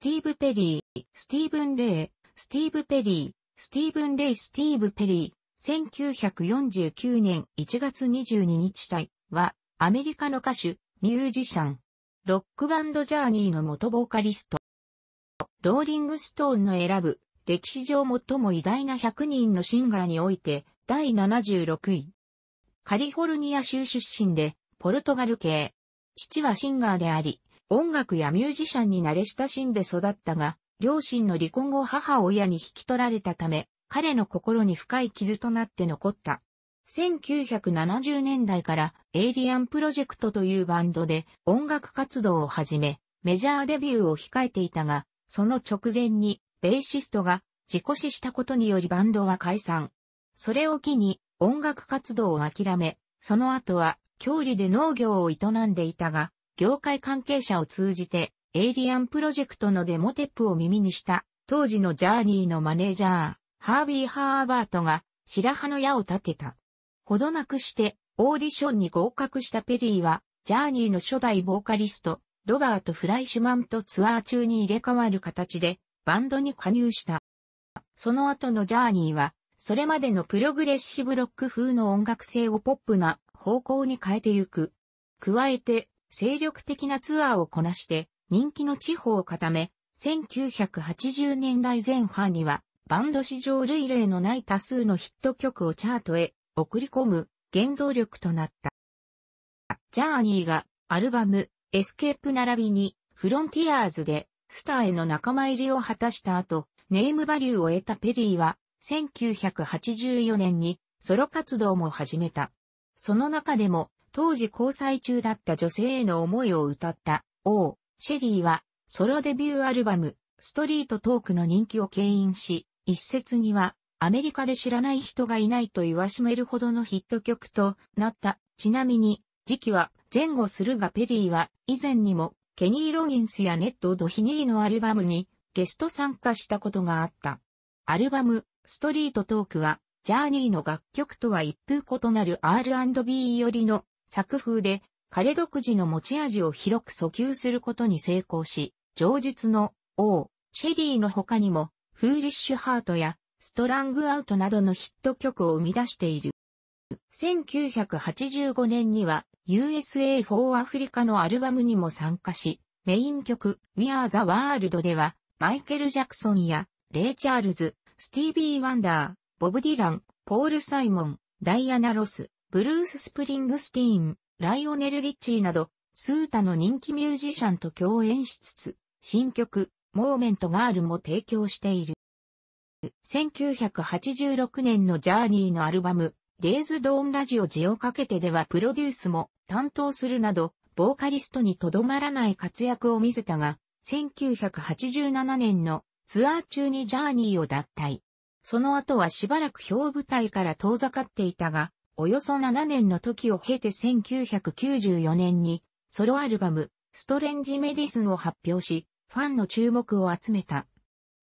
スティーブ・ペリー、スティーブン・レイ、スティーブ・ペリー、スティーブン・レイ・スティーブ・ペリー、1949年1月22日体は、アメリカの歌手、ミュージシャン、ロックバンドジャーニーの元ボーカリスト、ローリング・ストーンの選ぶ、歴史上最も偉大な100人のシンガーにおいて、第76位。カリフォルニア州出身で、ポルトガル系。父はシンガーであり、音楽やミュージシャンに慣れ親しんで育ったが、両親の離婚後母親に引き取られたため、彼の心に深い傷となって残った。1970年代からエイリアンプロジェクトというバンドで音楽活動を始め、メジャーデビューを控えていたが、その直前にベーシストが事故死したことによりバンドは解散。それを機に音楽活動を諦め、その後は郷里で農業を営んでいたが、業界関係者を通じて、エイリアンプロジェクトのデモテップを耳にした、当時のジャーニーのマネージャー、ハービー・ハーバートが白羽の矢を立てた。ほどなくして、オーディションに合格したペリーは、ジャーニーの初代ボーカリスト、ロバート・フライシュマンとツアー中に入れ替わる形で、バンドに加入した。その後のジャーニーは、それまでのプログレッシブロック風の音楽性をポップな方向に変えてゆく。加えて、精力的なツアーをこなして人気の地方を固め、1980年代前半にはバンド史上類例のない多数のヒット曲をチャートへ送り込む原動力となった。ジャーニーがアルバムエスケープ並びにフロンティアーズでスターへの仲間入りを果たした後、ネームバリューを得たペリーは1984年にソロ活動も始めた。その中でも当時交際中だった女性への思いを歌った王、シェリーはソロデビューアルバム、ストリートトークの人気を牽引し、一説にはアメリカで知らない人がいないと言わしめるほどのヒット曲となった。ちなみに、時期は前後するがペリーは以前にもケニー・ロギンスやネット・ドヒニーのアルバムにゲスト参加したことがあった。アルバム、ストリートトークは、ジャーニーの楽曲とは一風異なる R&B 寄りの作風で彼独自の持ち味を広く訴求することに成功し、上述の王、シェリーの他にも、フーリッシュハートやストラングアウトなどのヒット曲を生み出している。1985年には USA for アフリカのアルバムにも参加し、メイン曲 We Are the World では、マイケル・ジャクソンやレイ・チャールズ、スティービー・ワンダー、ボブ・ディラン、ポール・サイモン、ダイアナ・ロス、ブルース・スプリングスティーン、ライオネル・リッチーなど、数多の人気ミュージシャンと共演しつつ、新曲、モーメントガールも提供している。1986年のジャーニーのアルバム、レイズ・ドーン・ラジオ・ジオかけてではプロデュースも担当するなど、ボーカリストにとどまらない活躍を見せたが、1987年のツアー中にジャーニーを脱退。その後はしばらく表舞台から遠ざかっていたが、およそ7年の時を経て1994年に、ソロアルバム、ストレンジメディスンを発表し、ファンの注目を集めた。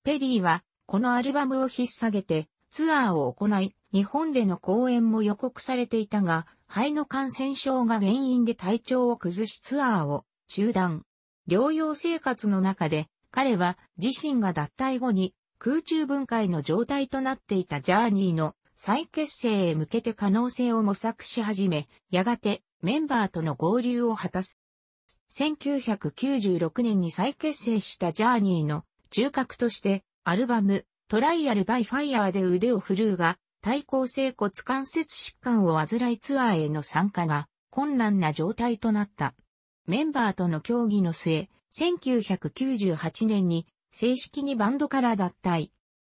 ペリーは、このアルバムを引っ提げて、ツアーを行い、日本での公演も予告されていたが、肺の感染症が原因で体調を崩しツアーを中断。療養生活の中で、彼は自身が脱退後に空中分解の状態となっていたジャーニーの再結成へ向けて可能性を模索し始め、やがてメンバーとの合流を果たす。1996年に再結成したジャーニーの中核としてアルバムトライアルバイファイヤーで腕を振るうが対抗性骨関節疾患を患いツアーへの参加が困難な状態となった。メンバーとの協議の末、1998年に正式にバンドから脱退。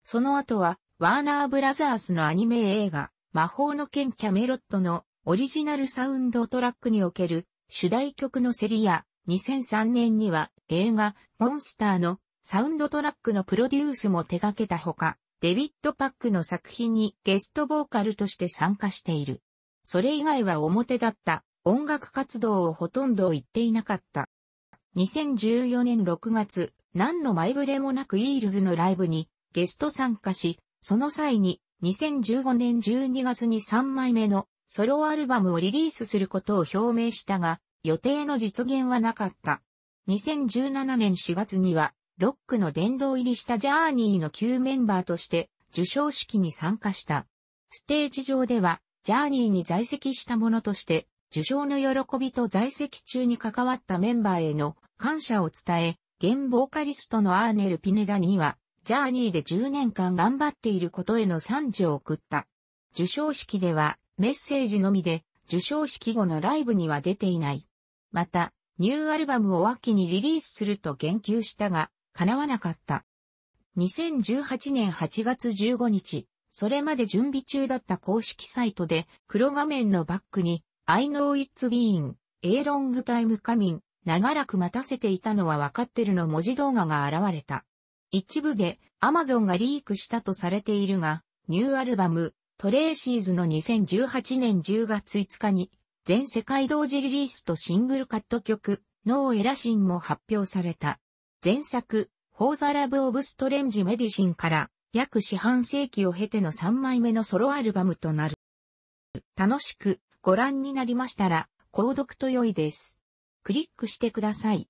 その後はワーナーブラザースのアニメ映画、魔法の剣キャメロットのオリジナルサウンドトラックにおける主題曲のセリア、2003年には映画、モンスターのサウンドトラックのプロデュースも手掛けたほか、デビッド・パックの作品にゲストボーカルとして参加している。それ以外は表だった音楽活動をほとんど行っていなかった。2014年6月、何の前触れもなくイールズのライブにゲスト参加し、その際に2015年12月に3枚目のソロアルバムをリリースすることを表明したが、予定の実現はなかった。2017年4月には、ロックの殿堂入りしたジャーニーの旧メンバーとして、受賞式に参加した。ステージ上では、ジャーニーに在籍した者として、受賞の喜びと在籍中に関わったメンバーへの感謝を伝え、現ボーカリストのアーネル・ピネダには、ジャーニーで10年間頑張っていることへの賛辞を送った。受賞式ではメッセージのみで、受賞式後のライブには出ていない。また、ニューアルバムを秋にリリースすると言及したが、叶わなかった。2018年8月15日、それまで準備中だった公式サイトで、黒画面のバックに、I know it's been, a long time coming, 長らく待たせていたのはわかってるの文字動画が現れた。一部で Amazon がリークしたとされているが、ニューアルバム、トレーシーズの2018年10月5日に、全世界同時リリースとシングルカット曲、ノーエラシンも発表された。前作、フォーザラブオブストレンジメディシンから、約四半世紀を経ての3枚目のソロアルバムとなる。楽しくご覧になりましたら、購読と良いです。クリックしてください。